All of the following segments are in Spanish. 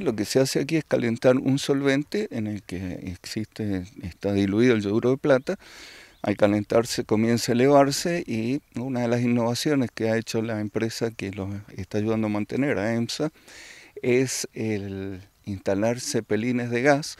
Lo que se hace aquí es calentar un solvente en el que existe, está diluido el yoduro de plata. Al calentarse comienza a elevarse y una de las innovaciones que ha hecho la empresa que lo está ayudando a mantener, a EMSA, es el instalar cepelines de gas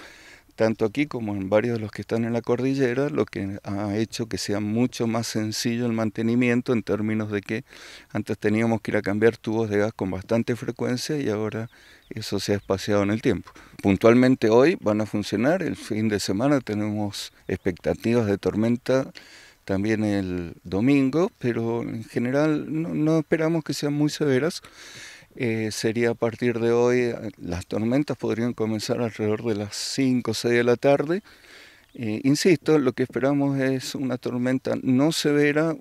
tanto aquí como en varios de los que están en la cordillera, lo que ha hecho que sea mucho más sencillo el mantenimiento en términos de que antes teníamos que ir a cambiar tubos de gas con bastante frecuencia y ahora eso se ha espaciado en el tiempo. Puntualmente hoy van a funcionar, el fin de semana tenemos expectativas de tormenta también el domingo, pero en general no, esperamos que sean muy severas. Eh, sería a partir de hoy, eh, las tormentas podrían comenzar alrededor de las 5 o 6 de la tarde. Eh, insisto, lo que esperamos es una tormenta no severa,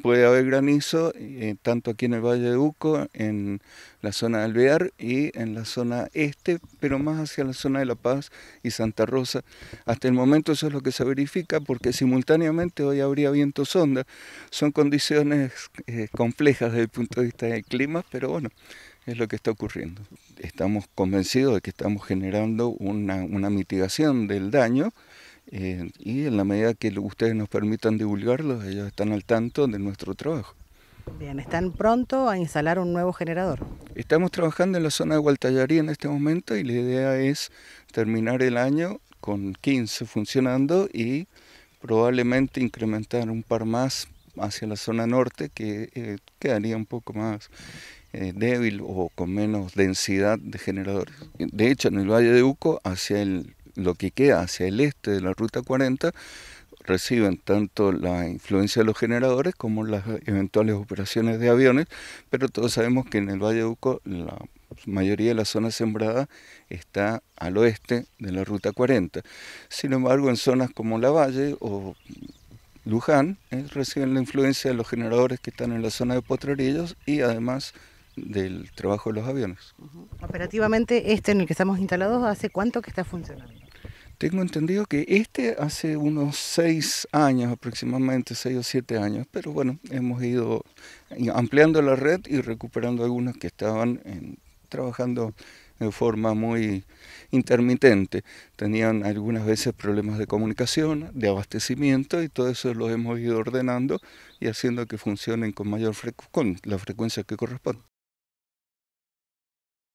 puede haber granizo eh, tanto aquí en el Valle de Uco, en la zona de Alvear y en la zona este, pero más hacia la zona de La Paz y Santa Rosa. Hasta el momento eso es lo que se verifica porque simultáneamente hoy habría viento sonda. Son condiciones eh, complejas desde el punto de vista del clima, pero bueno, es lo que está ocurriendo. Estamos convencidos de que estamos generando una, una mitigación del daño eh, y en la medida que ustedes nos permitan divulgarlos, ellos están al tanto de nuestro trabajo. Bien, ¿están pronto a instalar un nuevo generador? Estamos trabajando en la zona de Gualtallarí en este momento y la idea es terminar el año con 15 funcionando y probablemente incrementar un par más hacia la zona norte que eh, quedaría un poco más eh, débil o con menos densidad de generadores. De hecho, en el Valle de Uco, hacia el lo que queda hacia el este de la Ruta 40 reciben tanto la influencia de los generadores como las eventuales operaciones de aviones, pero todos sabemos que en el Valle de Uco la mayoría de la zona sembrada está al oeste de la Ruta 40. Sin embargo, en zonas como la Valle o Luján eh, reciben la influencia de los generadores que están en la zona de Potrerillos y además del trabajo de los aviones. Operativamente, este en el que estamos instalados, ¿hace cuánto que está funcionando? Tengo entendido que este hace unos seis años aproximadamente, seis o siete años, pero bueno, hemos ido ampliando la red y recuperando algunos que estaban trabajando de forma muy intermitente. Tenían algunas veces problemas de comunicación, de abastecimiento y todo eso lo hemos ido ordenando y haciendo que funcionen con mayor con la frecuencia que corresponde.